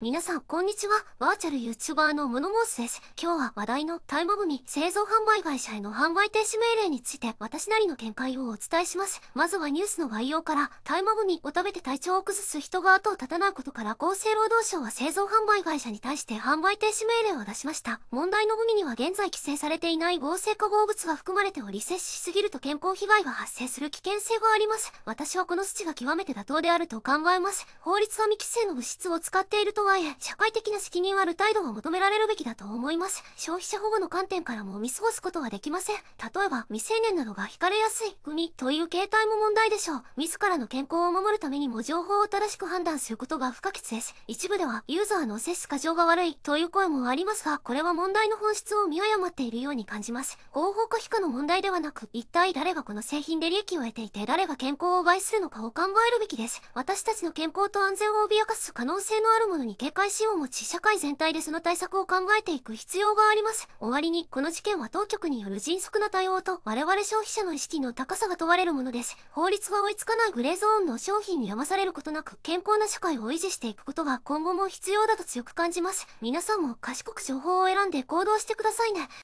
皆さん、こんにちは。バーチャル YouTuber のモノモースです。今日は話題のタイマブミ製造販売会社への販売停止命令について私なりの見解をお伝えします。まずはニュースの概要から、タイマブミを食べて体調を崩す人が後を絶たないことから厚生労働省は製造販売会社に対して販売停止命令を出しました。問題のグミには現在規制されていない合成化合物が含まれており、摂取しすぎると健康被害が発生する危険性があります。私はこの措置が極めて妥当であると考えます。法律は未規制の物質を使っているとはいえ、社会的な責任ある態度を求められるべきだと思います。消費者保護の観点からも見過ごすことはできません。例えば、未成年などが惹かれやすい国という形態も問題でしょう。自らの健康を守るためにも情報を正しく判断することが不可欠です。一部では、ユーザーの接し過剰が悪いという声もありますが、これは問題の本質を見誤っているように感じます。合法化非かの問題ではなく、一体誰がこの製品で利益を得ていて、誰が健康を害するのかを考えるべきです。私たちの健康と安全を脅かす可能性のあるものに警戒しようも地社会全体でその対策を考えていく必要があります。終わりに、この事件は当局による迅速な対応と我々消費者の意識の高さが問われるものです。法律が追いつかないグレーゾーンの商品に騙されることなく健康な社会を維持していくことが今後も必要だと強く感じます。皆さんも賢く情報を選んで行動してくださいね。